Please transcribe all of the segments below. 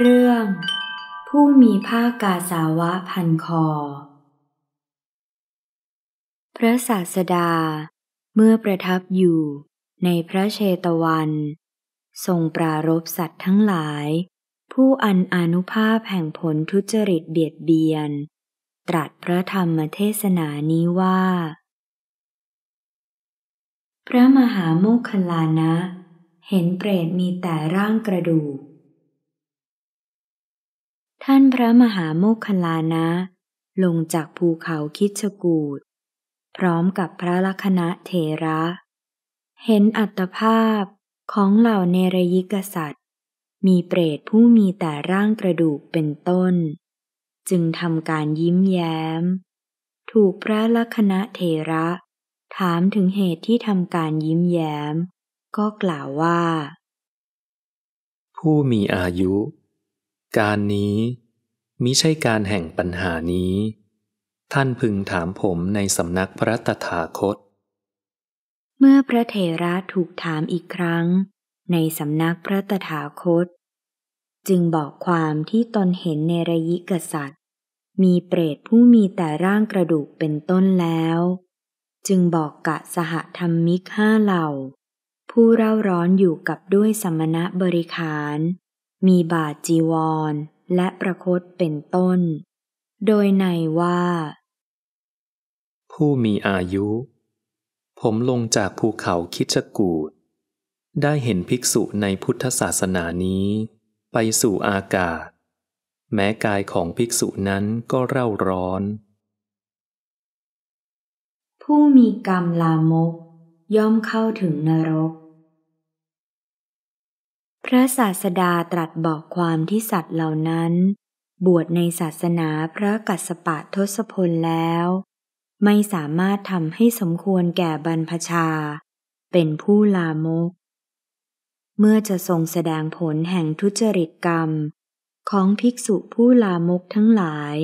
เรื่องผู้มีผ้ากาสาวะพันคอ พระศาสดาเมื่อประทับอยู่ในพระเชตวันทรงปรารบสัตว์ทั้งหลาย ผู้อันอนุภาพแห่งผลทุจริตเบียดเบียน ตรัสพระธรรมเทศนานี้ว่า พระมหาโมคคลานะ เห็นเปรตมีแต่ร่างกระดูกท่านพระมหาโมคคลานะ ลงจากภูเขาคิชกูดพร้อมกับพระลัคณะเทระ เห็นอัตภาพของเหล่าเนรยิกษัตริย์ มีเปรตผู้มีแต่ร่างกระดูกเป็นต้น จึงทำการยิ้มแย้ม ถูกพระลัคณะเทระ ถามถึงเหตุที่ทำการยิ้มแย้มก็กล่าวว่า ผู้มีอายุการนี้มิใช่การแห่งปัญหานี้ ท่านพึงถามผมในสำนักพระตถาคต เมื่อพระเถระถูกถามอีกครั้ง ในสำนักพระตถาคต จึงบอกความที่ตนเห็นในระยิกษัตริย์ มีเปรตผู้มีแต่ร่างกระดูกเป็นต้นแล้ว จึงบอกกะสหธรรมิกห้าเหล่า ผู้เร่าร้อนอยู่กับด้วยสมณะบริคารมีบาทจีวรและประคตเป็นต้น โดยในว่า ผู้มีอายุ ผมลงจากภูเขาคิชกูดได้เห็นภิกษุในพุทธศาสนานี้ไปสู่อากาศ แม้กายของภิกษุนั้นก็เร่าร้อน ผู้มีกรรมลามก ย่อมเข้าถึงนรกระศาสดาตรัสบอกความที่สัตว์เหล่านั้น บวชในศาสนาพระกัสสปะทศพลแล้ว ไม่สามารถทำให้สมควรแก่บรรพชาเป็นผู้ลามก เมื่อจะทรงแสดงผลแห่งทุจริตกรรม ของภิกษุผู้ลามกทั้งหลาย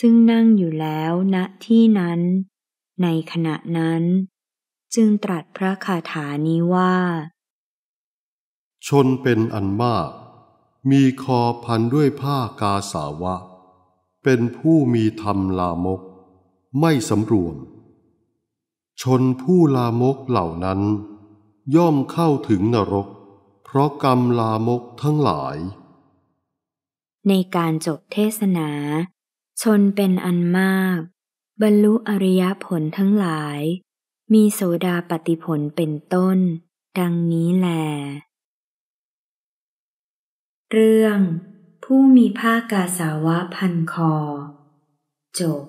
ซึ่งนั่งอยู่แล้วณที่นั้น ในขณะนั้น จึงตรัสพระคาถานี้ว่าชนเป็นอันมาก มีคอพันด้วยผ้ากาสาวะ เป็นผู้มีธรรมลามก ไม่สำรวม ชนผู้ลามกเหล่านั้น ย่อมเข้าถึงนรก เพราะกรรมลามกทั้งหลาย ในการจบเทศนา ชนเป็นอันมาก บรรลุอริยผลทั้งหลาย มีโสดาปฏิผลเป็นต้น ดังนี้แหละเรื่อง ผู้มีผ้ากาสาวะพันคอจบ